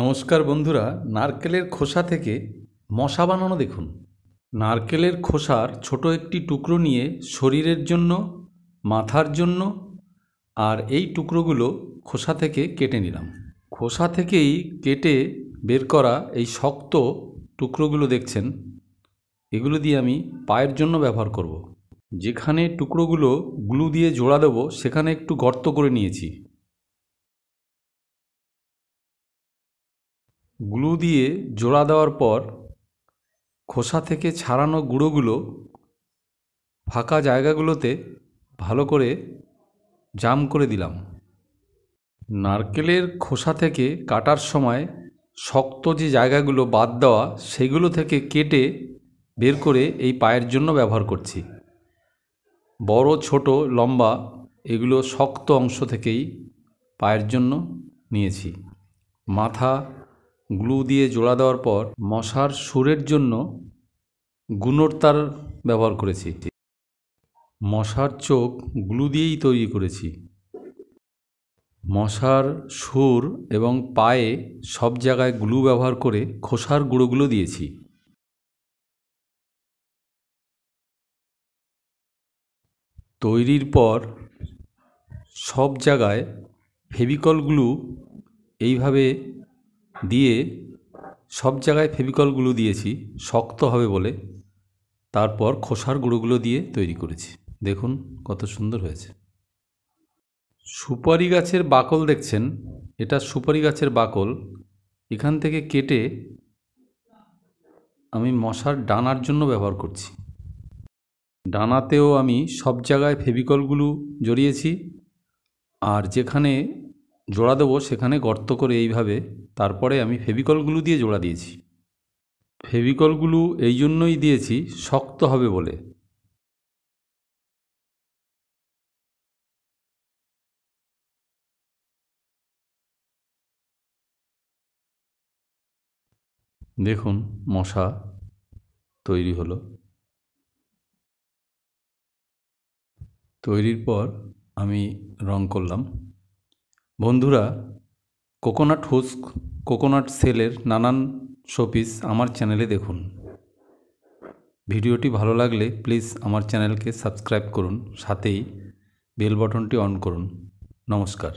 নমস্কার বন্ধুরা নারকেলের খোসা থেকে মশা বানানো দেখুন নারকেলের খোসার ছোট একটি টুকরো নিয়ে শরীরের জন্য মাথার জন্য আর এই টুকরোগুলো খোসা থেকে কেটে নিলাম খোসা থেকেই কেটে বের করা এই শক্ত টুকরোগুলো দেখছেন এগুলো দিয়ে আমি পায়ের জন্য ব্যবহার করব। যেখানে টুকরোগুলো গ্লু দিয়ে জোড়া দেবো সেখানে একটু গর্ত করে নিয়েছি গ্লু দিয়ে জোড়া দেওয়ার পর খোসা থেকে ছাড়ানো গুঁড়োগুলো ফাঁকা জায়গাগুলোতে ভালো করে জাম করে দিলাম নারকেলের খোসা থেকে কাটার সময় শক্ত যে জায়গাগুলো বাদ দেওয়া সেগুলো থেকে কেটে বের করে এই পায়ের জন্য ব্যবহার করছি বড় ছোট লম্বা এগুলো শক্ত অংশ থেকেই পায়ের জন্য নিয়েছি মাথা গ্লু দিয়ে জোড়া দেওয়ার পর মশার সুরের জন্য গুণর তার ব্যবহার করেছি মশার চোখ গ্লু দিয়েই তৈরি করেছি মশার সুর এবং পায়ে সব জায়গায় গ্লু ব্যবহার করে খোসার গুঁড়োগুলো দিয়েছি তৈরির পর সব জায়গায় ফেভিকল গ্লু এইভাবে দিয়ে সব জায়গায় ফেভিকলগুলো দিয়েছি শক্ত হবে বলে তারপর খোসার গুঁড়োগুলো দিয়ে তৈরি করেছি দেখুন কত সুন্দর হয়েছে সুপারি গাছের বাকল দেখছেন এটা সুপারি গাছের বাকল এখান থেকে কেটে আমি মশার ডানার জন্য ব্যবহার করছি ডানাতেও আমি সব জায়গায় ফেভিকলগুলো জড়িয়েছি আর যেখানে জোড়া দেবো সেখানে গর্ত করে এইভাবে তারপরে আমি ফেভিকলগুলো দিয়ে জোড়া দিয়েছি ফেভিকলগুলো এই জন্যই দিয়েছি শক্ত হবে বলে দেখুন মশা তৈরি হলো তৈরির পর আমি রং করলাম বন্ধুরা কোকোনাট হুস্ক কোকোনাট সেলের নানান শোপিস আমার চ্যানেলে দেখুন ভিডিওটি ভালো লাগলে প্লিজ আমার চ্যানেলকে সাবস্ক্রাইব করুন সাথেই বেল বটনটি অন করুন নমস্কার